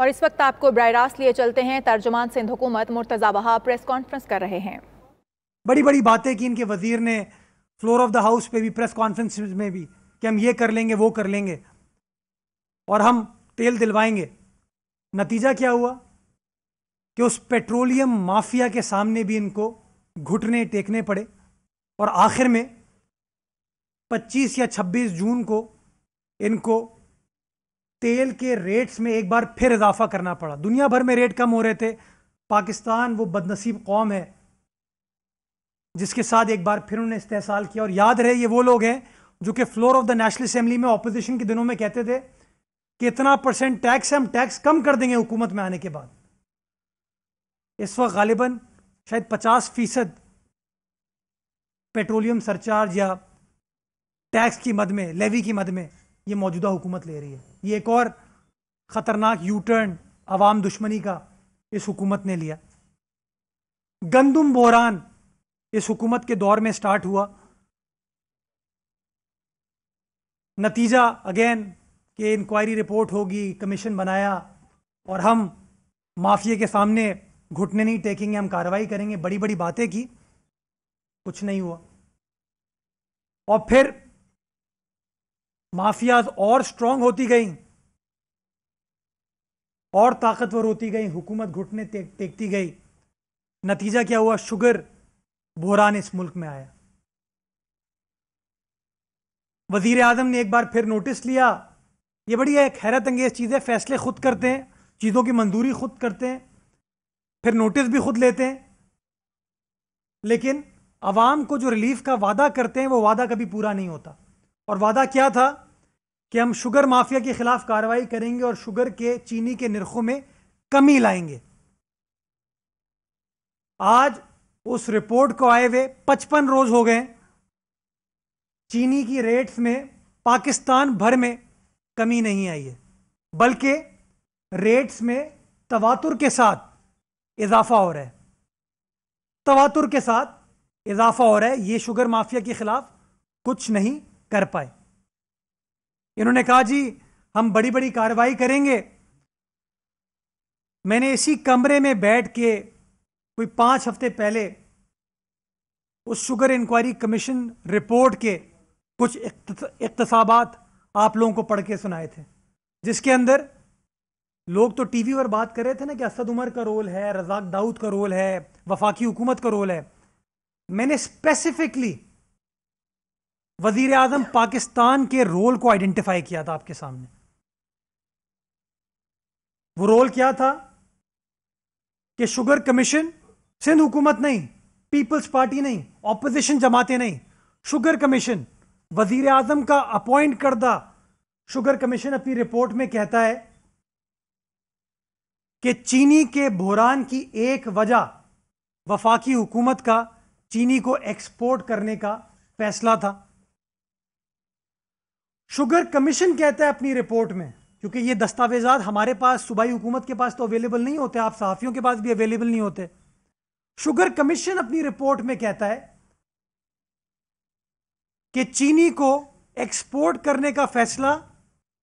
और इस वक्त आपको बर रास्त लिए चलते हैं तर्जुमान सिंध हुकूमत मुर्तज़ा बहा प्रेस कॉन्फ्रेंस कर रहे हैं बड़ी बड़ी बातें की इनके वजीर ने फ्लोर ऑफ द हाउस पे भी प्रेस कॉन्फ्रेंस में भी कि हम ये कर लेंगे वो कर लेंगे और हम तेल दिलवाएंगे नतीजा क्या हुआ कि उस पेट्रोलियम माफिया के सामने भी इनको घुटने टेकने पड़े और आखिर में 25 या 26 जून को इनको तेल के रेट्स में एक बार फिर इजाफा करना पड़ा दुनिया भर में रेट कम हो रहे थे पाकिस्तान वो बदनसीब कौम है जिसके साथ एक बार फिर उन्होंने इस्तेसाल किया और याद रहे ये वो लोग हैं जो कि floor of the national assembly में अपोजिशन के दिनों में कहते थे कि इतना परसेंट टैक्स है हम टैक्स कम कर देंगे हुकूमत में आने के बाद इस वक्त गालिबा शायद पचास फीसद पेट्रोलियम सरचार्ज या टैक्स की मद में लेवी की मद में ये मौजूदा हुकूमत ले रही है ये एक और ख़तरनाक यूटर्न अवाम दुश्मनी का इस हुकूमत ने लिया गंदुम बोरान इस हुकूमत के दौर में स्टार्ट हुआ नतीजा अगेन कि इंक्वायरी रिपोर्ट होगी कमीशन बनाया और हम माफिया के सामने घुटने नहीं टेकेंगे हम कार्रवाई करेंगे बड़ी बड़ी बातें की कुछ नहीं हुआ और फिर माफियाज और स्ट्रांग होती गई और ताकतवर होती गई हुकूमत घुटने टेकती गई नतीजा क्या हुआ शुगर बहरान इस मुल्क में आया वजीर आजम ने एक बार फिर नोटिस लिया ये बड़ी एक हैरत अंगेज चीज़ है फैसले खुद करते हैं चीज़ों की मंजूरी खुद करते हैं फिर नोटिस भी खुद लेते हैं लेकिन अवाम को जो रिलीफ का वादा करते हैं वो वादा कभी पूरा नहीं होता और वादा क्या था कि हम शुगर माफिया के खिलाफ कार्रवाई करेंगे और शुगर के चीनी के निरखों में कमी लाएंगे आज उस रिपोर्ट को आए हुए पचपन रोज हो गए चीनी की रेट्स में पाकिस्तान भर में कमी नहीं आई है बल्कि रेट्स में तवातुर के साथ इजाफा हो रहा है तवातुर के साथ इजाफा हो रहा है ये शुगर माफिया के खिलाफ कुछ नहीं कर पाए इन्होंने कहा जी हम बड़ी बड़ी कार्रवाई करेंगे मैंने इसी कमरे में बैठ के कोई पांच हफ्ते पहले उस शुगर इंक्वायरी कमीशन रिपोर्ट के कुछ इकतसाबात आप लोगों को पढ़ के सुनाए थे जिसके अंदर लोग तो टीवी पर बात कर रहे थे ना कि असद उमर का रोल है रजाक दाऊद का रोल है वफाकी हुकूमत का रोल है मैंने स्पेसिफिकली वजीर आजम पाकिस्तान के रोल को आइडेंटिफाई किया था आपके सामने वो रोल क्या था कि शुगर कमीशन सिंध हुकूमत नहीं पीपल्स पार्टी नहीं ऑपोजिशन जमाते नहीं शुगर कमीशन वजीर आजम का अपॉइंट करदा शुगर कमीशन अपनी रिपोर्ट में कहता है कि चीनी के बहरान की एक वजह वफाकी हुकूमत का चीनी को एक्सपोर्ट करने का फैसला था शुगर कमीशन कहता है अपनी रिपोर्ट में क्योंकि ये दस्तावेजात हमारे पास सूबाई हुकूमत के पास तो अवेलेबल नहीं होते आप सहाफ़ियों के पास भी अवेलेबल नहीं होते शुगर कमीशन अपनी रिपोर्ट में कहता है कि चीनी को एक्सपोर्ट करने का फैसला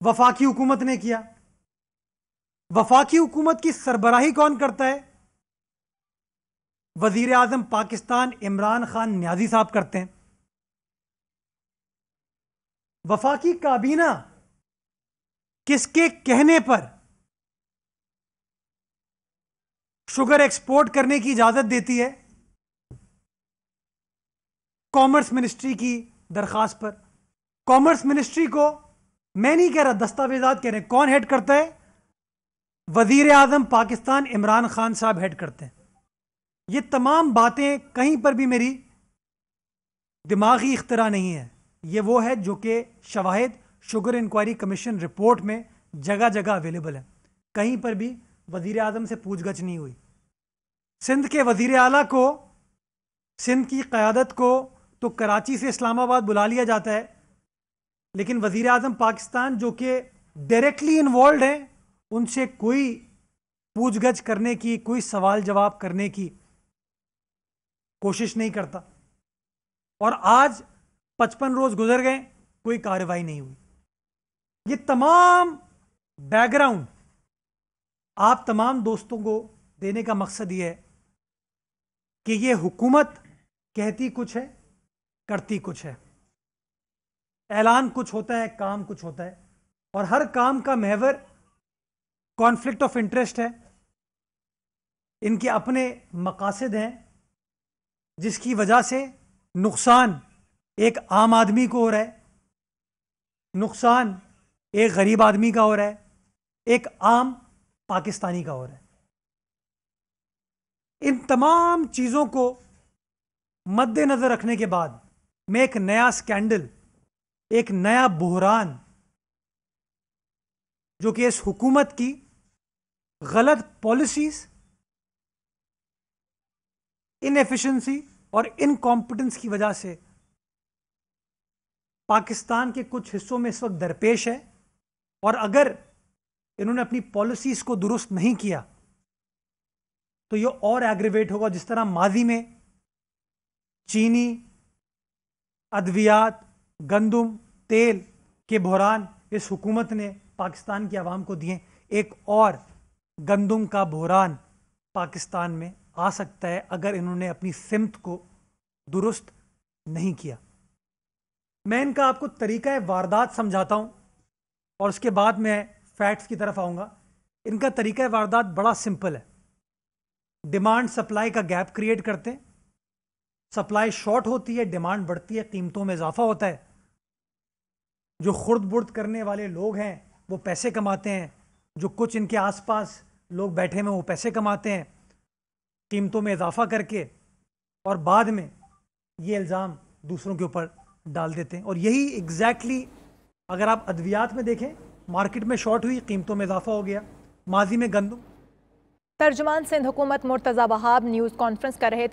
वफाकी हुकूमत ने किया वफाकी हुकूमत की सरबराही कौन करता है वजीर आजम पाकिस्तान इमरान खान न्याजी साहब करते हैं वफाकी काबीना किसके कहने पर शुगर एक्सपोर्ट करने की इजाजत देती है कॉमर्स मिनिस्ट्री की दरखास्त पर कॉमर्स मिनिस्ट्री को मैं नहीं कह रहा दस्तावेजात कह रहे हैं कौन हेड करता है वजीर आजम पाकिस्तान इमरान खान साहब हेड करते हैं ये तमाम बातें कहीं पर भी मेरी दिमागी इख्तरा नहीं है ये वो है जो कि शवाहिद शुगर इंक्वायरी कमीशन रिपोर्ट में जगह जगह अवेलेबल है कहीं पर भी वजीर आजम से पूछ गछ नहीं हुई सिंध के वजीर अला को सिंध की क़्यादत को तो कराची से इस्लामाबाद बुला लिया जाता है लेकिन वजीर अजम पाकिस्तान जो कि डायरेक्टली इन्वॉल्व हैं उनसे कोई पूछ गछ करने की कोई सवाल जवाब करने की कोशिश नहीं करता और आज पचपन रोज गुजर गए कोई कार्रवाई नहीं हुई ये तमाम बैकग्राउंड आप तमाम दोस्तों को देने का मकसद यह है कि यह हुकूमत कहती कुछ है करती कुछ है ऐलान कुछ होता है काम कुछ होता है और हर काम का महवर कॉन्फ्लिक्ट ऑफ इंटरेस्ट है इनके अपने मकासद हैं जिसकी वजह से नुकसान एक आम आदमी को हो रहा है नुकसान एक गरीब आदमी का हो रहा है एक आम पाकिस्तानी का हो रहा है इन तमाम चीज़ों को मद्देनज़र रखने के बाद मैं एक नया स्कैंडल एक नया बहरान जो कि इस हुकूमत की गलत पॉलिसीज़ इनएफिशिएंसी और इनकॉम्पिटेंस की वजह से पाकिस्तान के कुछ हिस्सों में इस वक्त दरपेश है और अगर इन्होंने अपनी पॉलिसीज़ को दुरुस्त नहीं किया तो ये और एग्रीवेट होगा जिस तरह माजी में चीनी अद्वियात गंदम तेल के बहरान इस हुकूमत ने पाकिस्तान की आवाम को दिए एक और गंदम का बहरान पाकिस्तान में आ सकता है अगर इन्होंने अपनी सिमत को दुरुस्त नहीं किया मैं इनका आपको तरीका वारदात समझाता हूँ और उसके बाद मैं फैक्ट्स की तरफ आऊँगा इनका तरीका वारदात बड़ा सिंपल है डिमांड सप्लाई का गैप क्रिएट करते हैं सप्लाई शॉर्ट होती है डिमांड बढ़ती है कीमतों में इजाफा होता है जो खुर्द बुर्द करने वाले लोग हैं वो पैसे कमाते हैं जो कुछ इनके आसपास लोग बैठे हैं वो पैसे कमाते हैं कीमतों में इजाफा करके और बाद में ये इल्ज़ाम दूसरों के ऊपर डाल देते हैं और यही एग्जैक्टली exactly अगर आप अद्वियात में देखें मार्केट में शॉर्ट हुई कीमतों में इजाफा हो गया माजी में गंदम तर्जमान सिंध हुकूमत मुर्तज़ा बहाब न्यूज़ कॉन्फ्रेंस कर रहे थे